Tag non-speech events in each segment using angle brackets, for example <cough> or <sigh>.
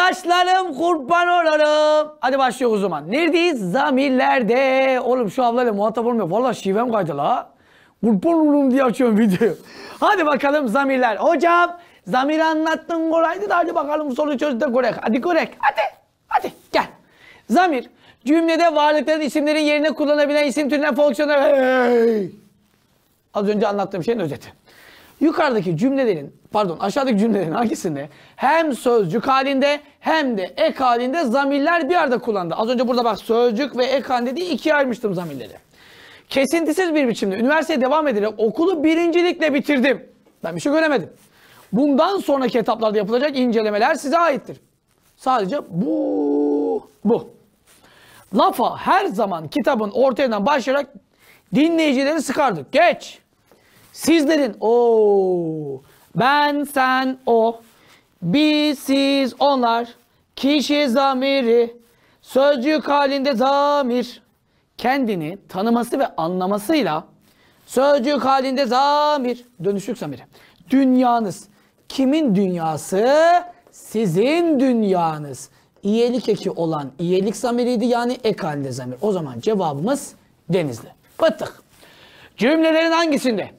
Arkadaşlarım kurban olurum. Hadi başlıyoruz o zaman. Neredeyiz? Zamirlerde. Oğlum şu ablayla muhatap olmuyor. Valla şivem kaydı la. Kurban olurum diye açıyorum videoyu. Hadi bakalım zamirler. Hocam zamir anlattın kolaydı da hadi bakalım soru çözdü korek. Hadi korek. Hadi. Hadi gel. Zamir cümlede varlıkların isimlerin yerine kullanabilen isim türüne fonksiyonu. Hey. Az önce anlattığım şeyin özeti. Yukarıdaki cümlelerin, pardon aşağıdaki cümlelerin hangisinde hem sözcük halinde hem de ek halinde zamirler bir arada kullandı. Az önce burada bak sözcük ve ek halinde diye ikiye ayırmıştım zamirleri. Kesintisiz bir biçimde üniversiteye devam ederek okulu birincilikle bitirdim. Ben bir şey göremedim. Bundan sonraki etaplarda yapılacak incelemeler size aittir. Sadece bu, bu. Lafa her zaman kitabın ortadan başlayarak dinleyicileri sıkardık. Geç. Sizlerin o ben sen o biz siz onlar kişi zamiri sözcük halinde zamir kendini tanıması ve anlamasıyla sözcük halinde zamir dönüşük zamiri dünyanız kimin dünyası sizin dünyanız iyilik eki olan iyilik zamiriydi yani ek halinde zamir o zaman cevabımız denizli battık cümlelerin hangisinde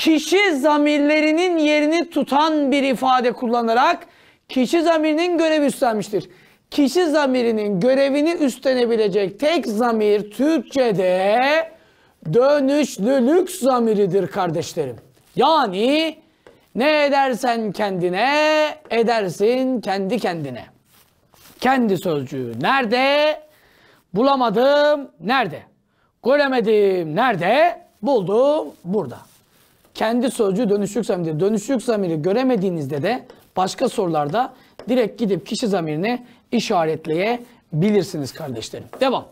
kişi zamirlerinin yerini tutan bir ifade kullanarak kişi zamirinin görevi üstlenmiştir. Kişi zamirinin görevini üstlenebilecek tek zamir Türkçe'de dönüşlülük zamiridir kardeşlerim. Yani ne edersen kendine edersin kendi kendine. Kendi sözcüğü nerede? Bulamadım nerede? Göremedim nerede? Buldum burada kendi sözcüğü dönüşlük zamiri. Dönüşlük zamiri göremediğinizde de başka sorularda direkt gidip kişi zamirini işaretleyebilirsiniz kardeşlerim. Devam.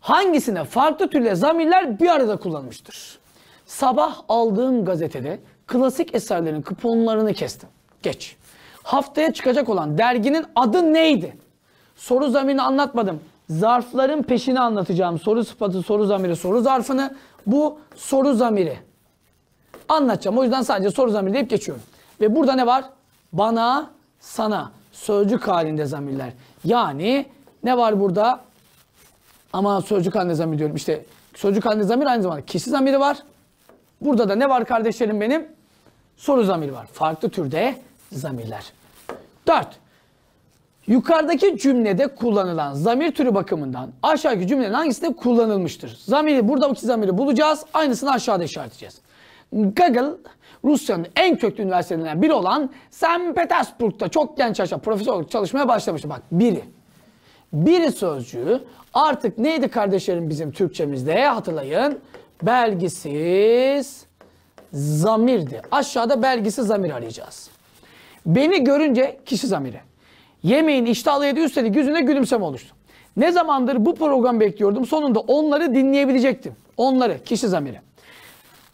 Hangisine farklı türle zamirler bir arada kullanmıştır? Sabah aldığım gazetede klasik eserlerin kuponlarını kestim. Geç. Haftaya çıkacak olan derginin adı neydi? Soru zamirini anlatmadım. Zarfların peşini anlatacağım. Soru sıfatı, soru zamiri, soru zarfını. Bu soru zamiri anlatacağım. O yüzden sadece soru zamiri deyip geçiyorum. Ve burada ne var? Bana, sana. Sözcük halinde zamirler. Yani ne var burada? Ama sözcük halinde zamir diyorum. İşte sözcük halinde zamir aynı zamanda kişi zamiri var. Burada da ne var kardeşlerim benim? Soru zamiri var. Farklı türde zamirler. Dört. Yukarıdaki cümlede kullanılan zamir türü bakımından aşağıdaki cümlenin hangisinde kullanılmıştır? Zamiri buradaki zamiri bulacağız. Aynısını aşağıda işaretleyeceğiz. Gagel Rusya'nın en köklü üniversitelerinden biri olan St. Petersburg'da çok genç yaşta profesör olarak çalışmaya başlamıştı. Bak biri. Biri sözcüğü artık neydi kardeşlerim bizim Türkçemizde hatırlayın. Belgisiz zamirdi. Aşağıda belgisiz zamir arayacağız. Beni görünce kişi zamiri. Yemeğin iştahlı yedi üstelik yüzüne gülümseme oluştu. Ne zamandır bu program bekliyordum sonunda onları dinleyebilecektim. Onları kişi zamiri.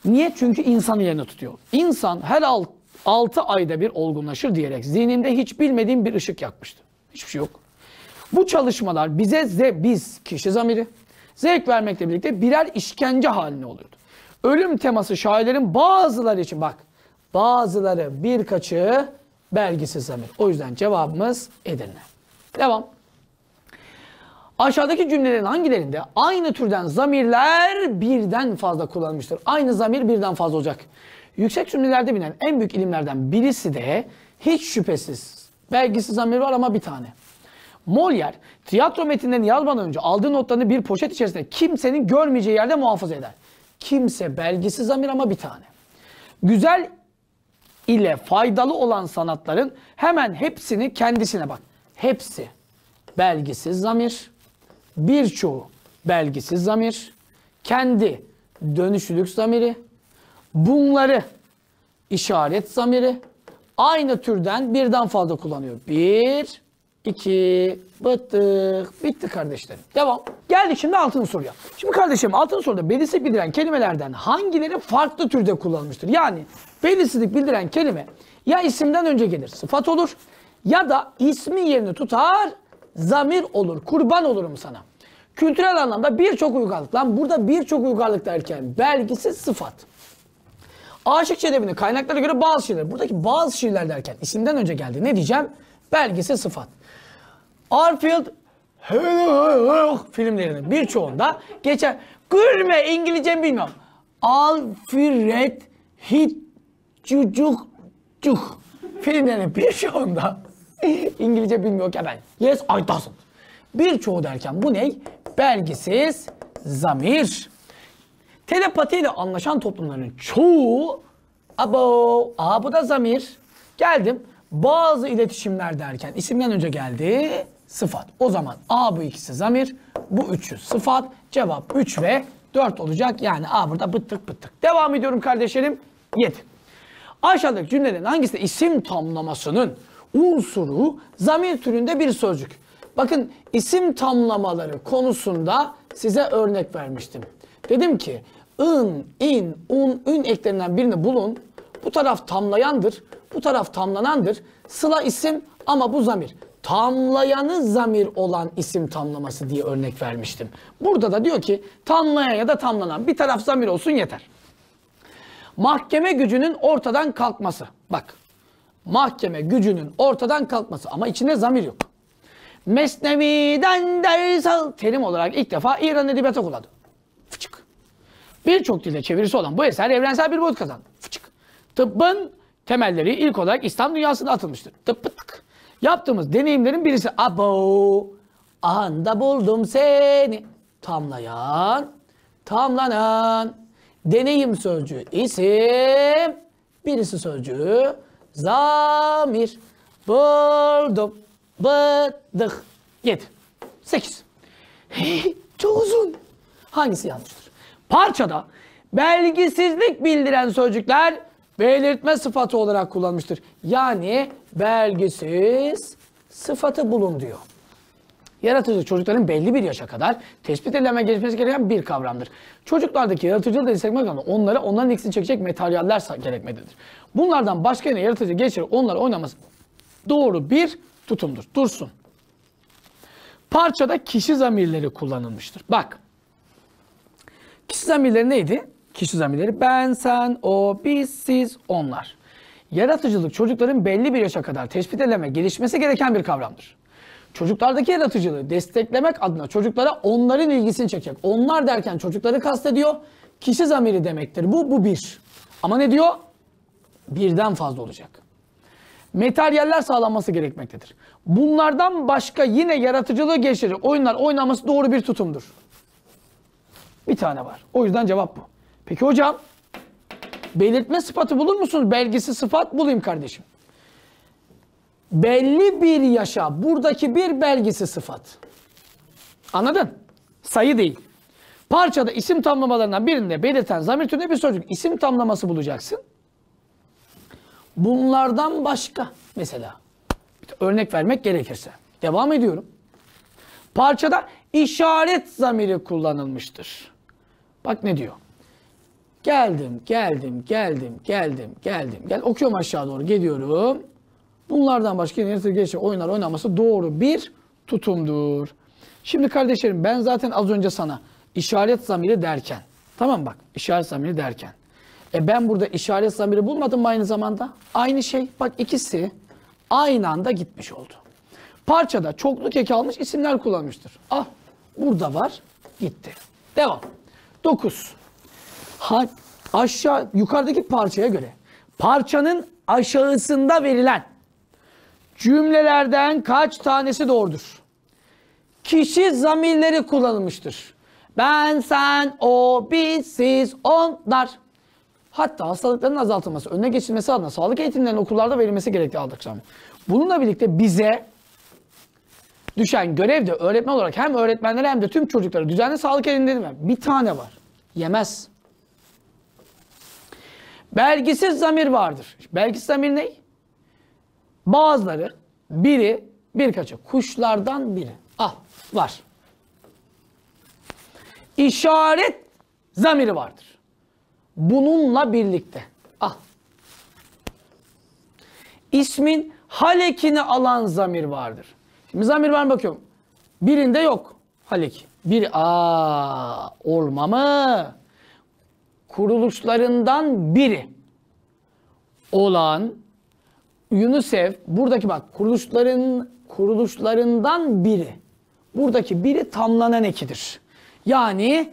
Niye? Çünkü insanı yerine tutuyor. İnsan her alt, 6 ayda bir olgunlaşır diyerek zihninde hiç bilmediğim bir ışık yakmıştı. Hiçbir şey yok. Bu çalışmalar bize ze biz kişi zamiri zevk vermekle birlikte birer işkence haline oluyordu. Ölüm teması şairlerin bazıları için bak bazıları birkaçı belgisiz zamir. O yüzden cevabımız Edirne. Devam. Aşağıdaki cümlelerin hangilerinde aynı türden zamirler birden fazla kullanılmıştır? Aynı zamir birden fazla olacak. Yüksek cümlelerde bilinen en büyük ilimlerden birisi de hiç şüphesiz. Belgisiz zamir var ama bir tane. Molière tiyatro metinlerini yazmadan önce aldığı notlarını bir poşet içerisinde kimsenin görmeyeceği yerde muhafaza eder. Kimse belgisiz zamir ama bir tane. Güzel ile faydalı olan sanatların hemen hepsini kendisine bak. Hepsi belgisiz zamir birçoğu belgisiz zamir, kendi dönüşlülük zamiri, bunları işaret zamiri aynı türden birden fazla kullanıyor. Bir, iki, bıttık, bitti kardeşlerim. Devam. Geldik şimdi altın soruya. Şimdi kardeşim altın soruda belirsizlik bildiren kelimelerden hangileri farklı türde kullanılmıştır? Yani belirsizlik bildiren kelime ya isimden önce gelir sıfat olur ya da ismin yerini tutar zamir olur, kurban olurum sana. Kültürel anlamda birçok uygarlık. Lan burada birçok uygarlık derken belgisi sıfat. Aşık Çelebi'nin kaynaklara göre bazı şeyler. Buradaki bazı şeyler derken isimden önce geldi. Ne diyeceğim? Belgisi sıfat. Arfield filmlerinin birçoğunda geçen gülme İngilizce bilmiyorum. Alfred Hitchcock filmlerinin birçoğunda <laughs> İngilizce bilmiyor ki ben. Yes I doesn't. Birçoğu derken bu ne? Belgisiz zamir. Telepatiyle anlaşan toplumların çoğu abo, aa bu da zamir. Geldim. Bazı iletişimler derken isimden önce geldi sıfat. O zaman a bu ikisi zamir, bu üçü sıfat. Cevap 3 ve 4 olacak. Yani a burada bıttık bıttık. Devam ediyorum kardeşlerim. 7. Aşağıdaki cümlelerin hangisi isim tamlamasının unsuru zamir türünde bir sözcük. Bakın isim tamlamaları konusunda size örnek vermiştim. Dedim ki ın, in, un, ün eklerinden birini bulun. Bu taraf tamlayandır, bu taraf tamlanandır. Sıla isim ama bu zamir. Tamlayanı zamir olan isim tamlaması diye örnek vermiştim. Burada da diyor ki tamlayan ya da tamlanan bir taraf zamir olsun yeter. Mahkeme gücünün ortadan kalkması. Bak mahkeme gücünün ortadan kalkması ama içinde zamir yok. Mesnevi'den ders terim olarak ilk defa İran edebiyatı kullandı. Fıçık. Birçok dilde çevirisi olan bu eser evrensel bir boyut kazandı. Fıçık. Tıbbın temelleri ilk olarak İslam dünyasında atılmıştır. Tıppıtık. Yaptığımız deneyimlerin birisi. Abo. Anda buldum seni. Tamlayan. Tamlanan. Deneyim sözcüğü isim. Birisi sözcüğü Zamir. Buldum. Bıddık. Yedi. Sekiz. Çok uzun. Hangisi yanlıştır? Parçada belgisizlik bildiren sözcükler belirtme sıfatı olarak kullanmıştır. Yani belgisiz sıfatı bulun diyor. Yaratıcılık çocukların belli bir yaşa kadar tespit edilen gelişmesi gereken bir kavramdır. Çocuklardaki yaratıcılığı desteklemek adına onlara onların ikisini çekecek materyaller gerekmektedir. Bunlardan başka yerine yaratıcı geçirip onları oynaması doğru bir tutumdur. Dursun. Parçada kişi zamirleri kullanılmıştır. Bak. Kişi zamirleri neydi? Kişi zamirleri ben, sen, o, biz, siz, onlar. Yaratıcılık çocukların belli bir yaşa kadar tespit edilen gelişmesi gereken bir kavramdır çocuklardaki yaratıcılığı desteklemek adına çocuklara onların ilgisini çekecek. Onlar derken çocukları kastediyor. Kişi zamiri demektir. Bu, bu bir. Ama ne diyor? Birden fazla olacak. Materyaller sağlanması gerekmektedir. Bunlardan başka yine yaratıcılığı geliştirecek oyunlar oynaması doğru bir tutumdur. Bir tane var. O yüzden cevap bu. Peki hocam belirtme sıfatı bulur musunuz? Belgisi sıfat bulayım kardeşim belli bir yaşa buradaki bir belgisi sıfat. Anladın? Sayı değil. Parçada isim tamlamalarından birinde belirten zamir türüne bir sözcük isim tamlaması bulacaksın. Bunlardan başka mesela örnek vermek gerekirse. Devam ediyorum. Parçada işaret zamiri kullanılmıştır. Bak ne diyor. Geldim, geldim, geldim, geldim, geldim. Gel okuyorum aşağı doğru. Geliyorum. Bunlardan başka yeni geçe oynar oynaması doğru bir tutumdur. Şimdi kardeşlerim ben zaten az önce sana işaret zamiri derken, tamam bak işaret zamiri derken. E ben burada işaret zamiri bulmadım mı aynı zamanda? Aynı şey bak ikisi aynı anda gitmiş oldu. Parçada çoklu kek almış isimler kullanmıştır. Ah burada var gitti. Devam. 9. Ha, aşağı yukarıdaki parçaya göre parçanın aşağısında verilen Cümlelerden kaç tanesi doğrudur? Kişi zamirleri kullanılmıştır. Ben, sen, o, biz, siz, onlar. Hatta hastalıkların azaltılması, önüne geçilmesi adına sağlık eğitimlerinin okullarda verilmesi gerektiği aldıkça. Bununla birlikte bize düşen görev de öğretmen olarak hem öğretmenlere hem de tüm çocuklara düzenli sağlık elinde mi? Bir tane var. Yemez. Belgisiz zamir vardır. Belgisiz zamir ne? Bazıları biri birkaçı. Kuşlardan biri. Al ah, var. İşaret zamiri vardır. Bununla birlikte. Al. Ah. İsmin halekini alan zamir vardır. Şimdi zamir var bakıyorum. Birinde yok halek. Bir a olmamı kuruluşlarından biri olan UNICEF buradaki bak kuruluşların kuruluşlarından biri. Buradaki biri tamlanan ekidir. Yani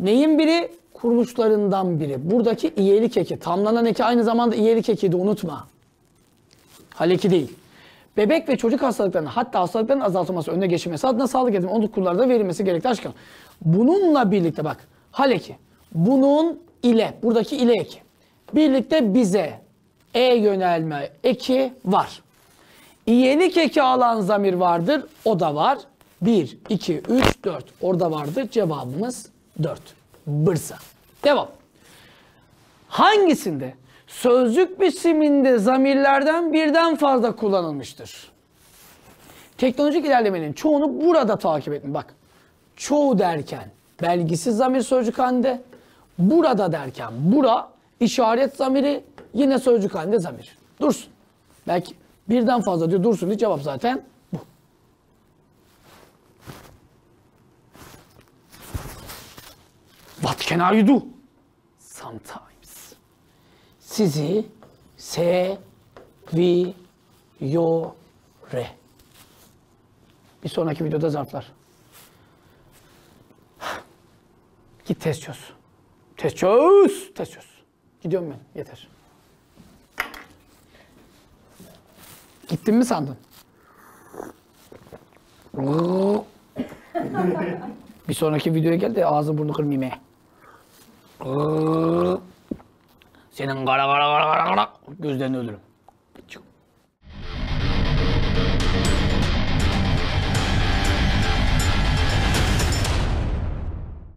neyin biri? Kuruluşlarından biri. Buradaki iyilik eki. Tamlanan eki aynı zamanda iyilik eki de unutma. Haleki değil. Bebek ve çocuk hastalıklarının hatta hastalıkların azaltılması, önüne geçilmesi adına sağlık edin. onu okullarda verilmesi gerekli aşkım. Bununla birlikte bak haleki bunun ile buradaki ile eki birlikte bize e yönelme eki var. İyelik eki alan zamir vardır. O da var. 1, 2, 3, 4. Orada vardı. Cevabımız 4. Bırsa. Devam. Hangisinde sözcük biçiminde zamirlerden birden fazla kullanılmıştır? Teknolojik ilerlemenin çoğunu burada takip edin. Bak çoğu derken belgisiz zamir sözcük halinde burada derken bura işaret zamiri Yine sözcük halinde zamir. Dursun. Belki birden fazla diyor dursun diye cevap zaten bu. What can I do? Sometimes. Sizi seviyor. Bir sonraki videoda zarflar. Git test çöz. Test çöz. Test çöz. Gidiyorum ben. Yeter. Gittin mi sandın? bir sonraki videoya gel de ağzını burnunu kırmayayım he. Senin kara kara kara kara kara gözlerini öldürürüm.